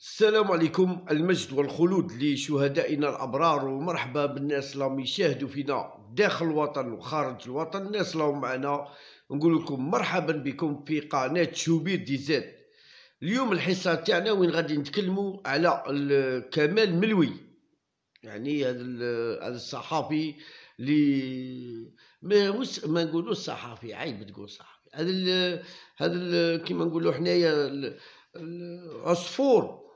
السلام عليكم المجد والخلود لشهدائنا الأبرار ومرحبا بالناس اللي يشاهدوا فينا داخل الوطن وخارج الوطن الناس اللي معنا نقول لكم مرحبا بكم في قناة شوبير دي زاد اليوم الحصة تاعنا وين غادي نتكلموا على كمال ملوي يعني هذا هذا الصحافي اللي ما ما نقولوا صحافي عيب تقول صحافي هذا هذا كيما نقولوا حنايا عصفور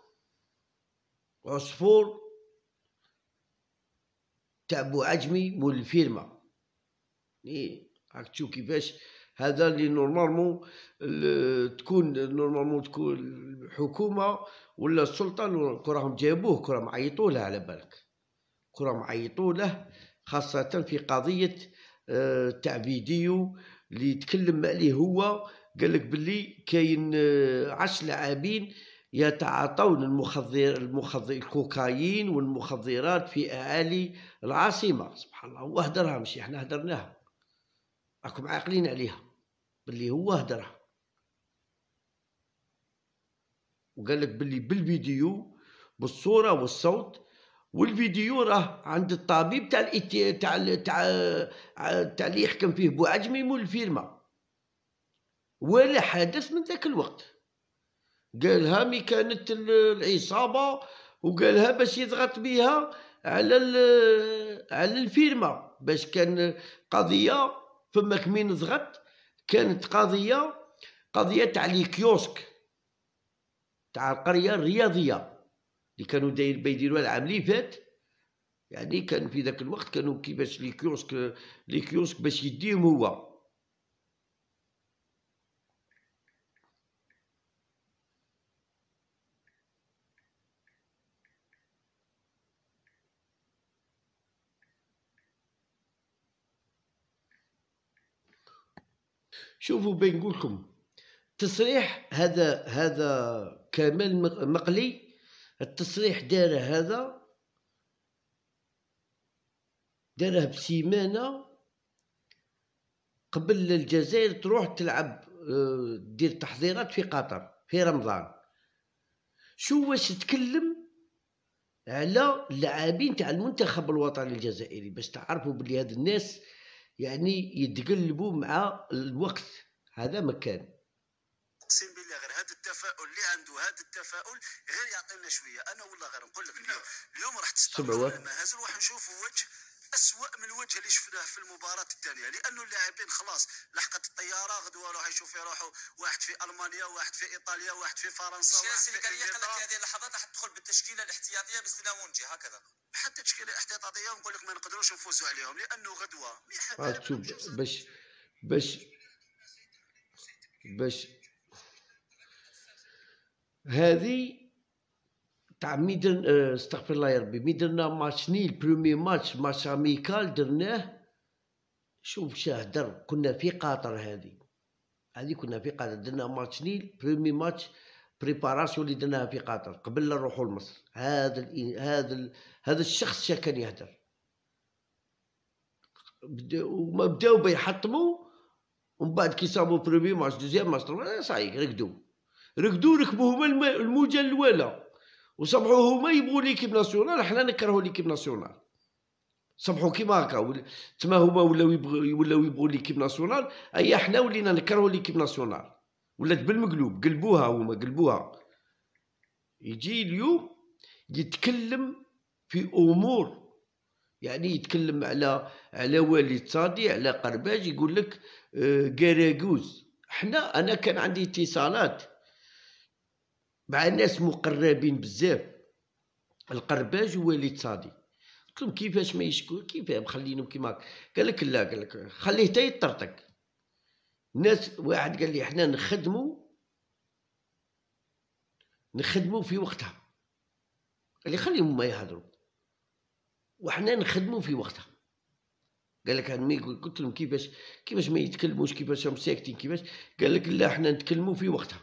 عصفور تاع بو عجمي مول الفيرما ايه راك تشوف كيفاش هذا اللي نورمالمون تكون نورمالمون تكون الحكومه ولا السلطه كراهم جابوه كراهم عيطوا له على بالك كراهم عيطوا له خاصه في قضيه آه، تاع فيديو اللي تكلم عليه هو قال لك باللي كاين آه، عشر لاعبين يتعاطون المخدر المخدر الكوكايين والمخدرات في اهالي العاصمه سبحان الله هو هدرها ماشي حنا هدرناها راكم عاقلين عليها باللي هو هدرها وقال لك باللي بالفيديو بالصوره والصوت والفيديو راه عند الطبيب تاع تاع تاع تاع اللي يحكم فيه بوعجمي مول الفيرما ولا حدث من ذاك الوقت قالها مي كانت العصابه وقالها باش يضغط بها على على الفيرما باش كان قضيه فما كمين ضغط كانت قضيه قضيه تاع لي كيوسك تاع القريه الرياضيه اللي كانوا داير بيديروها العام اللي فات يعني كان في ذاك الوقت كانوا كيفاش لي كيوسك لي كيوسك باش يديهم هو شوفوا بين نقولكم تصريح هذا هذا كمال مقلي التصريح دار هذا داره بسيمانه قبل الجزائر تروح تلعب آه، دير تحضيرات في قطر في رمضان شو واش تكلم على اللاعبين تاع المنتخب الوطني الجزائري باش تعرفوا بلي هاد الناس يعني يتقلبوا مع الوقت هذا مكان اقسم بالله غير هذا التفاؤل اللي عنده هذا التفاؤل غير يعطينا شويه انا والله غير نقول لك اليوم اليوم راح تستمر المهازل وراح نشوف وجه اسوء من الوجه اللي شفناه في المباراه الثانيه لانه اللاعبين خلاص لحقت الطياره غدوه راح يشوف يروحوا واحد في المانيا واحد في ايطاليا واحد في فرنسا واحد في قال لك هذه اللحظات راح تدخل بالتشكيله الاحتياطيه لنا ونجي هكذا حتى تشكيله احتياطيه نقول لك ما نقدروش نفوزوا عليهم لانه غدوه آه، شوف باش باش باش هذه تاع ميدن آه، استغفر الله يا ربي ميدن ماتش نيل برومي ماتش ماتش اميكال درناه شوف شاهدر كنا في قاطر هذه هذه كنا في قاطر درنا ماتش نيل برومي ماتش بريباراسيون اللي درناها في قاطر قبل لا نروحوا لمصر هذا هذا هذا الشخص شا كان يهدر وما بداو بيحطموا ومن بعد كي صابوا برومي ماتش دوزيام ماتش صاي ركدو ركدو ركبوا هما الموجه الاولى وصبحوا هما يبغوا ليكيب ناسيونال حنا نكرهوا ليكيب ناسيونال صبحوا كيما هكا تما هما ولاو يبغوا ولاو يبغوا ليكيب ناسيونال اي حنا ولينا نكرهوا ليكيب ناسيونال ولات بالمقلوب قلبوها هما قلبوها يجي اليوم يتكلم في امور يعني يتكلم على على والد صادي على قرباج يقول لك كراكوز آه، حنا انا كان عندي اتصالات مع ناس مقربين بزاف القرباج اللي صادي قلت لهم كيفاش ما يشكو كيفاه مخلينو كيما قال لك لا قال لك خليه حتى يطرطق الناس واحد قال لي حنا نخدمو نخدمو في وقتها قال لي خليهم ما يهضروا وحنا نخدمو في وقتها قال لك ما يقول قلت لهم كيفاش كيفاش ما يتكلموش كيفاش هم ساكتين كيفاش قال لك لا حنا نتكلمو في وقتها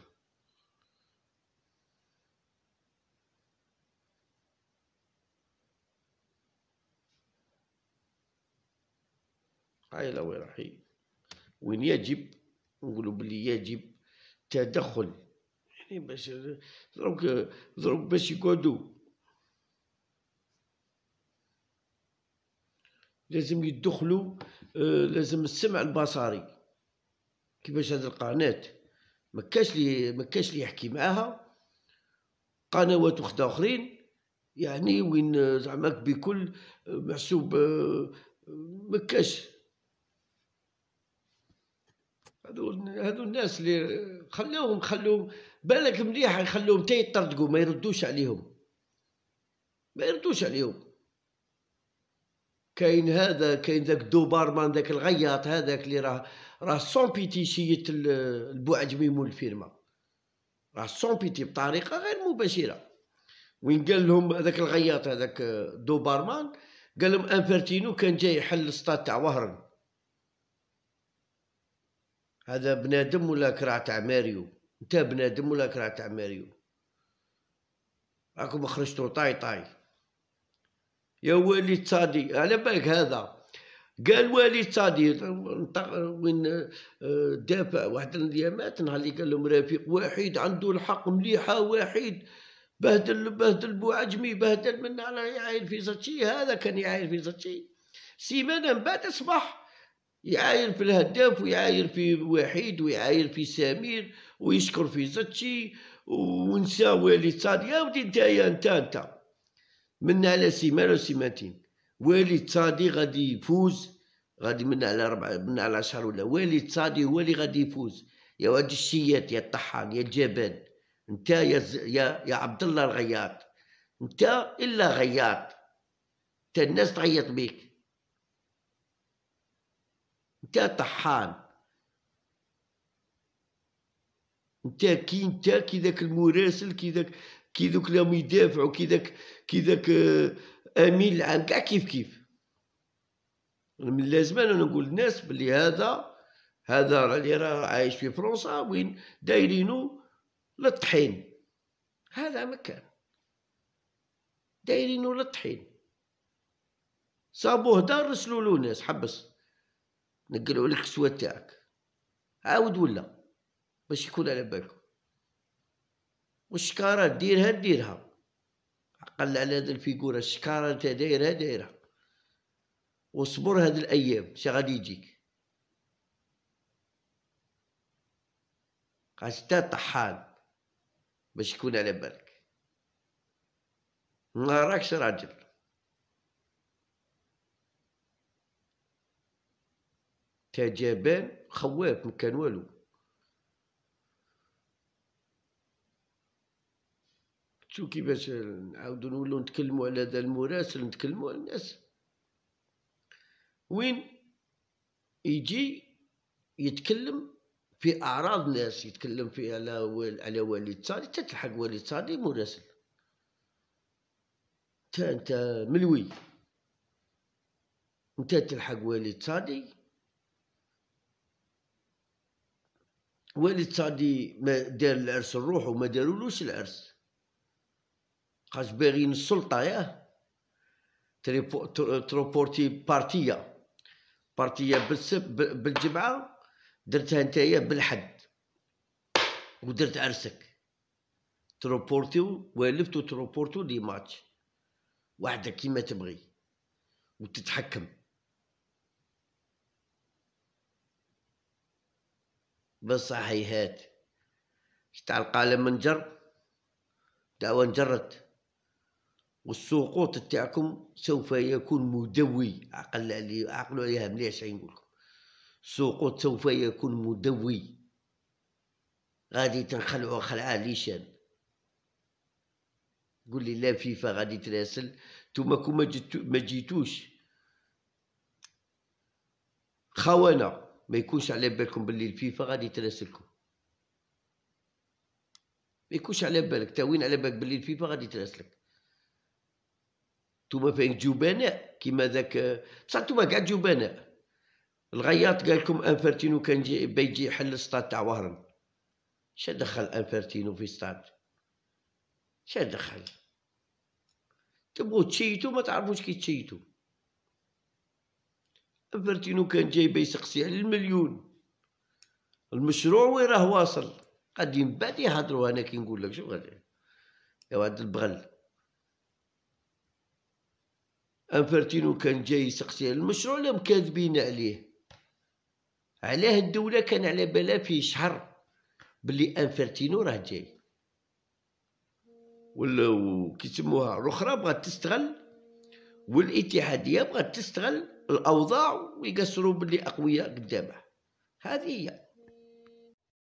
هاي الله راح وين يجب نقولوا بلي يجب تدخل يعني باش ضربك ضربك باش يقعدوا لازم يدخلوا آه لازم السمع البصري كيفاش هاد القناة ما كاش لي ما كاش لي يحكي معاها قنوات وخد اخرين يعني وين آه، زعماك بكل آه، محسوب آه، ما كاش هادو هادو الناس اللي خلوهم خلوهم بالك مليح يخلوهم تا يطردقوا ما يردوش عليهم ما يردوش عليهم كاين هذا كاين ذاك دوبارمان ذاك الغياط هذاك اللي راه راه سون بيتي شيت البوعجمي مول الفيرما راه سون بيتي بطريقه غير مباشره وين قال لهم هذاك الغياط هذاك دوبارمان قال لهم انفرتينو كان جاي يحل السطات تاع وهرن هذا بنادم ولا كرع تاع ماريو انت بنادم ولا كرع تاع ماريو راكم خرجتو طاي طاي يا وليد صادي على بالك هذا قال وليد صادي وين دافع واحد الايامات نهار اللي قال لهم رفيق واحد عنده الحق مليحه واحد بهدل بهدل بوعجمي بهدل من على يعاير في زتشي هذا كان يعاير في زتشي سيمانه من بعد اصبح يعاير في الهداف ويعاير في وحيد ويعاير في سمير ويشكر في زتشي ونسى والي تصاد يا ودي نتايا نتا نتا من على سيمانه وسيمانتين والي تصادي غادي يفوز غادي من على ربعة من على شهر ولا والي تصادي هو اللي غادي يفوز يا واد الشيات يا الطحان يا الجبل انت يا ز... يا, يا عبد الله الغياط انت الا غياط انت الناس تعيط بيك انت طحان انت كي انت كي ذاك المراسل كي ذاك كي ذوك اللي راهم يدافعوا كي ذاك كي ذاك آه، امين العام كاع كيف كيف من لازم انا نقول للناس بلي هذا هذا اللي راه عايش في فرنسا وين دايرينو للطحين هذا مكان دايرينو للطحين صابوه دار رسلوا له ناس حبس نقلعوا لك الكسوة تاعك عاود ولا باش يكون على بالكم والشكارة ديرها ديرها عقل على هذا الفيكورة الشكارة انت دايرها دايرها واصبر هاد الايام شا غادي يجيك حتى طحان باش يكون على بالك ما راكش راجل تا جبان خواف مكان والو شو كيفاش نعاودو نولو نتكلمو على هذا المراسل نتكلمو على الناس وين يجي يتكلم في اعراض ناس يتكلم في على على وليد صالح تلحق وليد صالح مراسل انت انت ملوي انت تلحق وليد صالح والد صادي ما دار العرس لروحو ما دارولوش العرس خاش باغين السلطه ياه تروبورتي بارتيا بالسب بالجمعه درتها نتايا بالحد ودرت عرسك تروبورتيو والفتو تروبورتو لي ماتش وحدك كيما تبغي وتتحكم بالصحيحات تاع القلم منجر دعوة انجرت والسقوط تاعكم سوف يكون مدوي عقل عقلوا عليها مليح شنو نقول لكم السقوط سوف يكون مدوي غادي تنخلعوا خلعه ليشان قول لي لا فيفا غادي تراسل نتوما كون ما جيتوش خوانه ما يكونش على بالكم باللي الفيفا غادي تراسلكم ما يكونش على بالك تاوين على بالك باللي الفيفا غادي تراسلك نتوما فين جبناء كيما ذاك بصح نتوما كاع جبناء الغياط قال لكم انفرتينو كان جي بيجي يحل السطاد تاع وهران شا دخل انفرتينو في السطاد شا دخل تبغوا تشيتو ما تعرفوش كي تشيتو فلورنتينو كان جايبه يسقسي على المليون المشروع وين راه واصل غادي من بعد يهضروا انا كي نقول لك شو غادي يا واد البغل انفرتينو كان جاي يسقسي على المشروع اللي مكاذبين عليه علاه الدولة كان على بالها فيه شهر بلي انفرتينو راه جاي ولا كيسموها الاخرى بغات تستغل والاتحاديه بغات تستغل الاوضاع ويقصروا باللي اقوياء قدامه هذه هي